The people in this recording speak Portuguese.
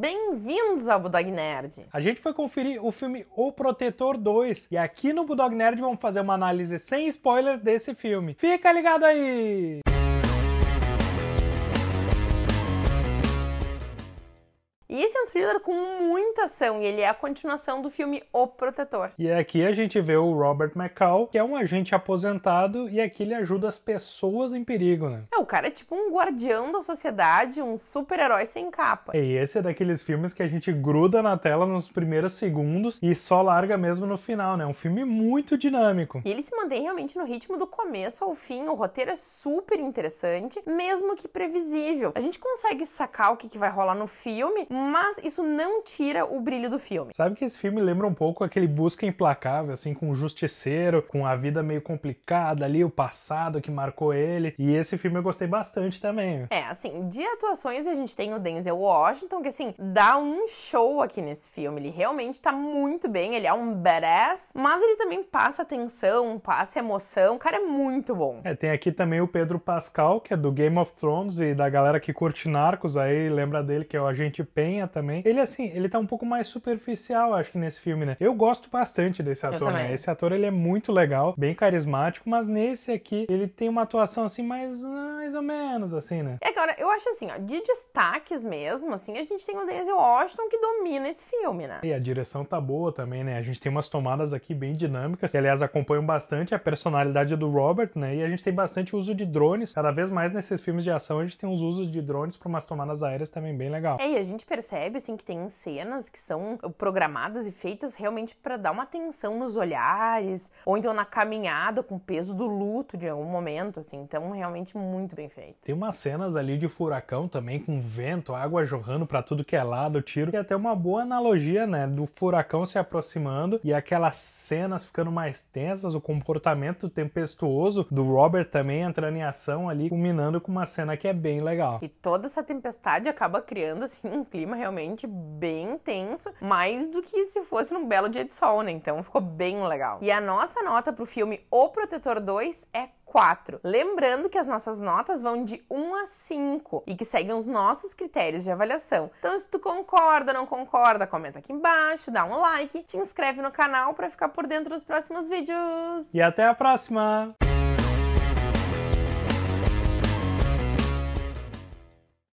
Bem-vindos ao Budog Nerd! A gente foi conferir o filme O Protetor 2 e aqui no Budog Nerd vamos fazer uma análise sem spoilers desse filme. Fica ligado aí! Esse é um thriller com muita ação e ele é a continuação do filme O Protetor. E aqui a gente vê o Robert McCall, que é um agente aposentado e aqui ele ajuda as pessoas em perigo, né? É, o cara é tipo um guardião da sociedade, um super-herói sem capa. E esse é daqueles filmes que a gente gruda na tela nos primeiros segundos e só larga mesmo no final, né? É um filme muito dinâmico. E ele se mantém realmente no ritmo do começo ao fim, o roteiro é super interessante, mesmo que previsível. A gente consegue sacar o que, que vai rolar no filme, mas mas isso não tira o brilho do filme. Sabe que esse filme lembra um pouco aquele Busca Implacável, assim, com o Justiceiro, com a vida meio complicada ali, o passado que marcou ele. E esse filme eu gostei bastante também. É, assim, de atuações a gente tem o Denzel Washington, que assim, dá um show aqui nesse filme. Ele realmente tá muito bem, ele é um badass, mas ele também passa tensão, passa emoção. O cara é muito bom. É, tem aqui também o Pedro Pascal, que é do Game of Thrones e da galera que curte Narcos aí, lembra dele que é o Agente Penha também. Ele, assim, ele tá um pouco mais superficial, acho que, nesse filme, né? Eu gosto bastante desse ator, né? Esse ator, ele é muito legal, bem carismático, mas nesse aqui, ele tem uma atuação, assim, mais, mais ou menos, assim, né? É, cara, eu acho assim, ó, de destaques mesmo, assim, a gente tem o Denzel Washington que domina esse filme, né? E a direção tá boa também, né? A gente tem umas tomadas aqui bem dinâmicas, que, aliás, acompanham bastante a personalidade do Robert, né? E a gente tem bastante uso de drones. Cada vez mais nesses filmes de ação, a gente tem uns usos de drones para umas tomadas aéreas também bem legal. É, e a gente percebe percebe assim que tem cenas que são uh, programadas e feitas realmente para dar uma atenção nos olhares, ou então na caminhada com o peso do luto de algum momento, assim. Então, realmente muito bem feito. Tem umas cenas ali de furacão também com vento, água jorrando para tudo que é lado, tiro, e até uma boa analogia, né, do furacão se aproximando e aquelas cenas ficando mais tensas, o comportamento tempestuoso do Robert também entrando em ação ali, culminando com uma cena que é bem legal. E toda essa tempestade acaba criando assim um clima realmente realmente bem intenso, mais do que se fosse num belo dia de sol, né? Então ficou bem legal. E a nossa nota pro filme O Protetor 2 é 4. Lembrando que as nossas notas vão de 1 a 5 e que seguem os nossos critérios de avaliação. Então, se tu concorda, não concorda, comenta aqui embaixo, dá um like, te inscreve no canal para ficar por dentro dos próximos vídeos. E até a próxima!